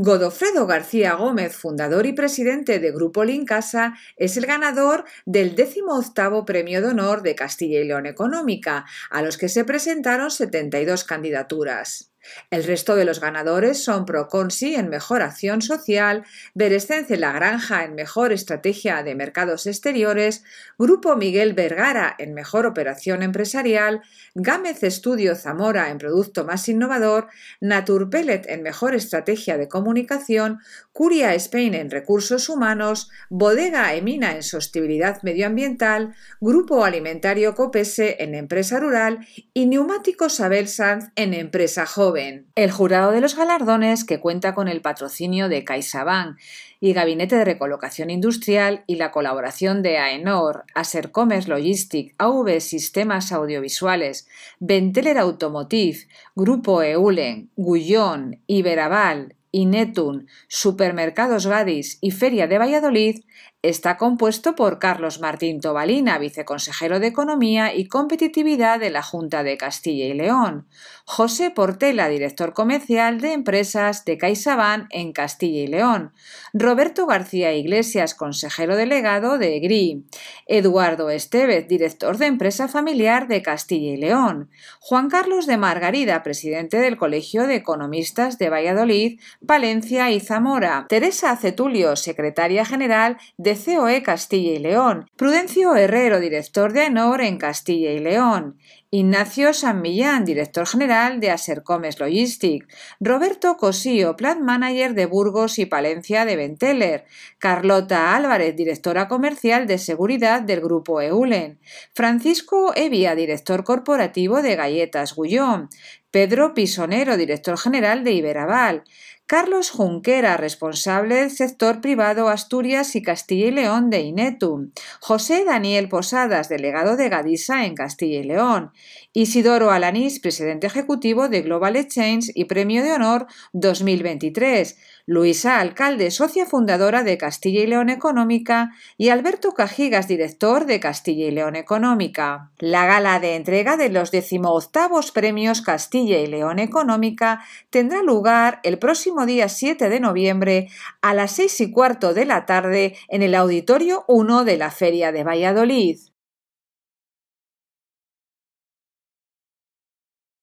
Godofredo García Gómez, fundador y presidente de Grupo Lincasa, es el ganador del 18 Premio de Honor de Castilla y León Económica, a los que se presentaron 72 candidaturas. El resto de los ganadores son Proconsi en mejor acción social, Berescence La Granja en mejor estrategia de mercados exteriores, Grupo Miguel Vergara en mejor operación empresarial, Gámez Estudio Zamora en producto más innovador, Naturpellet en mejor estrategia de comunicación, Curia Spain en recursos humanos, Bodega Emina en sostenibilidad medioambiental, Grupo Alimentario Copese en empresa rural y Neumáticos Abel Sanz en empresa joven. El jurado de los galardones, que cuenta con el patrocinio de CaixaBank y Gabinete de Recolocación Industrial y la colaboración de AENOR, Acercomers Logistic, AV Sistemas Audiovisuales, Venteler Automotive, Grupo Eulen, Gullón, Iberaval, Inetun, Supermercados Gadis y Feria de Valladolid, está compuesto por Carlos Martín Tobalina, viceconsejero de Economía y Competitividad de la Junta de Castilla y León, José Portela, director comercial de empresas de CaixaBank en Castilla y León, Roberto García Iglesias, consejero delegado de EGRI, Eduardo Estevez, director de empresa familiar de Castilla y León, Juan Carlos de Margarida, presidente del Colegio de Economistas de Valladolid, Valencia y Zamora, Teresa Cetulio, secretaria general de de COE Castilla y León, Prudencio Herrero, director de AENOR en Castilla y León, Ignacio San Millán, director general de Asercomes Logistic, Roberto Cosío, Plan manager de Burgos y Palencia de Venteler, Carlota Álvarez, directora comercial de seguridad del grupo Eulen, Francisco Evia, director corporativo de Galletas Gullón, Pedro Pisonero, director general de Iberaval, Carlos Junquera, responsable del sector privado Asturias y Castilla y León de Inetum, José Daniel Posadas, delegado de Gadisa en Castilla y León, Isidoro Alanís, presidente ejecutivo de Global Exchange y Premio de Honor 2023, Luisa Alcalde, socia fundadora de Castilla y León Económica, y Alberto Cajigas, director de Castilla y León Económica. La gala de entrega de los decimoctavos premios Castilla y León Económica tendrá lugar el próximo día 7 de noviembre a las seis y cuarto de la tarde en el Auditorio 1 de la Feria de Valladolid.